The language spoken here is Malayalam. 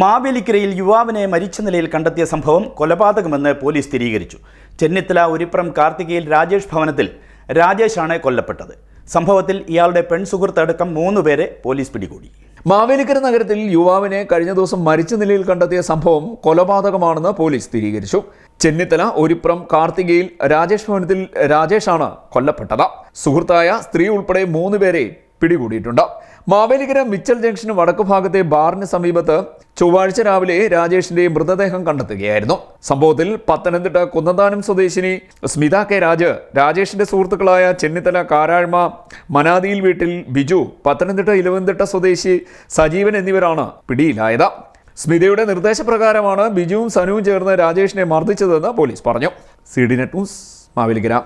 മാവേലിക്കരയിൽ യുവാവിനെ മരിച്ച നിലയിൽ കണ്ടെത്തിയ സംഭവം കൊലപാതകമെന്ന് പോലീസ് സ്ഥിരീകരിച്ചു ചെന്നിത്തല ഉരിപ്രം കാർത്തികയിൽ രാജേഷ് ഭവനത്തിൽ രാജേഷാണ് കൊല്ലപ്പെട്ടത് സംഭവത്തിൽ ഇയാളുടെ പെൺസുഹൃത്തടക്കം മൂന്ന് പേരെ പോലീസ് പിടികൂടി മാവേലിക്കര നഗരത്തിൽ യുവാവിനെ കഴിഞ്ഞ ദിവസം മരിച്ച നിലയിൽ കണ്ടെത്തിയ സംഭവം കൊലപാതകമാണെന്ന് പോലീസ് സ്ഥിരീകരിച്ചു ചെന്നിത്തല ഒരിപ്രം കാർത്തികയിൽ രാജേഷ് ഭവനത്തിൽ രാജേഷാണ് കൊല്ലപ്പെട്ടത് സുഹൃത്തായ സ്ത്രീ ഉൾപ്പെടെ മൂന്ന് പേരെ പിടികൂടിയിട്ടുണ്ട് മാവേലിക്കര മിച്ചൽ ജംഗ്ഷന് ഭാഗത്തെ ബാറിന് സമീപത്ത് ചൊവ്വാഴ്ച രാവിലെ രാജേഷിന്റെ മൃതദേഹം കണ്ടെത്തുകയായിരുന്നു സംഭവത്തിൽ പത്തനംതിട്ട കുന്നന്താനം സ്വദേശിനി സ്മിത കെ രാജ് രാജേഷിന്റെ സുഹൃത്തുക്കളായ ചെന്നിത്തല കാരാഴ്മ മനാദിയിൽ വീട്ടിൽ ബിജു പത്തനംതിട്ട ഇലവൻതിട്ട സ്വദേശി സജീവൻ എന്നിവരാണ് പിടിയിലായത് സ്മിതയുടെ നിർദ്ദേശപ്രകാരമാണ് ബിജുവും സനുവും ചേർന്ന് രാജേഷിനെ മർദ്ദിച്ചതെന്ന് പോലീസ് പറഞ്ഞു C D net news Mavelikkara